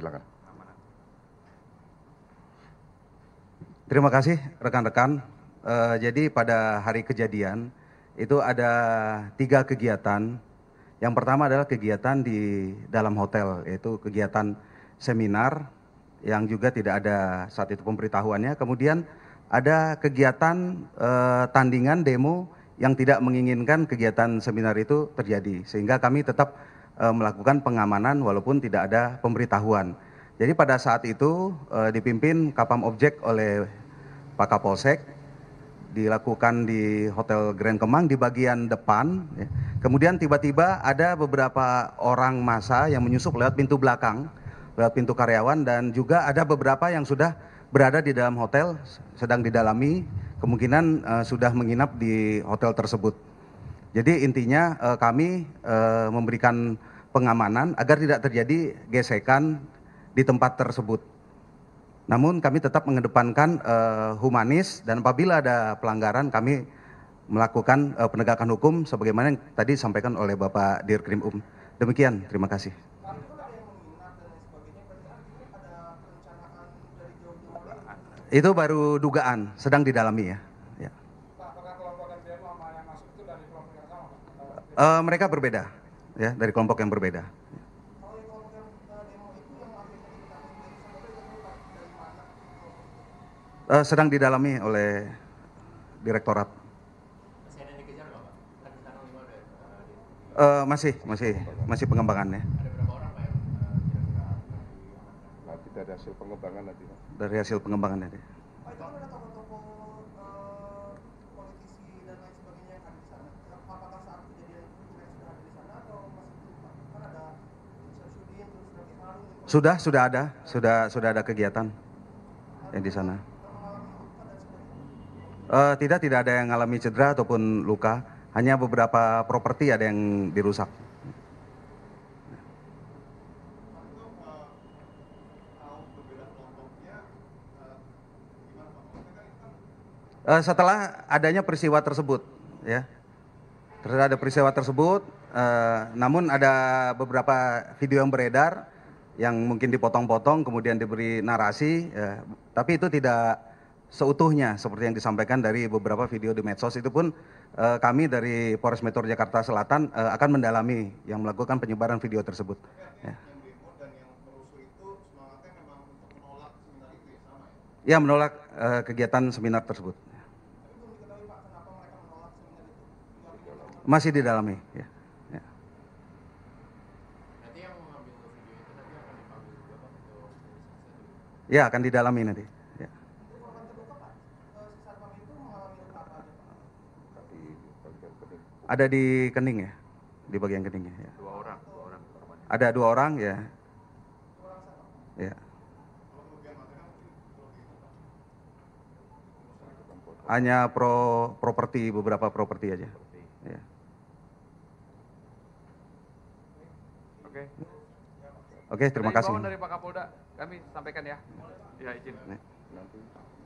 silakan. Terima kasih rekan-rekan. E, jadi pada hari kejadian itu ada tiga kegiatan. Yang pertama adalah kegiatan di dalam hotel, yaitu kegiatan seminar yang juga tidak ada saat itu pemberitahuannya. Kemudian ada kegiatan e, tandingan demo yang tidak menginginkan kegiatan seminar itu terjadi, sehingga kami tetap E, melakukan pengamanan walaupun tidak ada pemberitahuan. Jadi pada saat itu e, dipimpin Kapam Objek oleh Pak Kapolsek dilakukan di Hotel Grand Kemang di bagian depan. Ya. Kemudian tiba-tiba ada beberapa orang masa yang menyusup lewat pintu belakang, lewat pintu karyawan dan juga ada beberapa yang sudah berada di dalam hotel sedang didalami, kemungkinan e, sudah menginap di hotel tersebut jadi intinya eh, kami eh, memberikan pengamanan agar tidak terjadi gesekan di tempat tersebut namun kami tetap mengedepankan eh, humanis dan apabila ada pelanggaran kami melakukan penegakan hukum sebagaimana yang tadi disampaikan oleh Bapak Dirkrim Um. Demikian, terima kasih. Itu baru dugaan, sedang didalami ya. Uh, mereka berbeda, ya dari kelompok yang berbeda. Uh, sedang didalami oleh direktorat. Uh, masih, masih, masih pengembangannya. Nah, hasil pengembangan nanti. Dari hasil pengembangan nanti. Sudah, sudah ada, sudah sudah ada kegiatan yang di sana. Uh, tidak, tidak ada yang mengalami cedera ataupun luka. Hanya beberapa properti ada yang dirusak. Uh, setelah adanya peristiwa tersebut, ya, terus ada peristiwa tersebut, uh, namun ada beberapa video yang beredar yang mungkin dipotong-potong kemudian diberi narasi, ya, tapi itu tidak seutuhnya seperti yang disampaikan dari beberapa video di medsos itu pun eh, kami dari Polres Metro Jakarta Selatan eh, akan mendalami yang melakukan penyebaran video tersebut. Ya. Ya menolak eh, kegiatan seminar tersebut. Masih didalami. Ya. Ya, akan didalami nanti. Ya. Ada di kening ya, di bagian keningnya. Ya. Dua orang, dua orang. Ada dua orang ya. Ya. Hanya pro properti beberapa properti aja. Ya. Oke. Okay. Oke, terima Jadi, kasih. Dari Pak Kapolda kami sampaikan ya. Ya, izin. Nanti.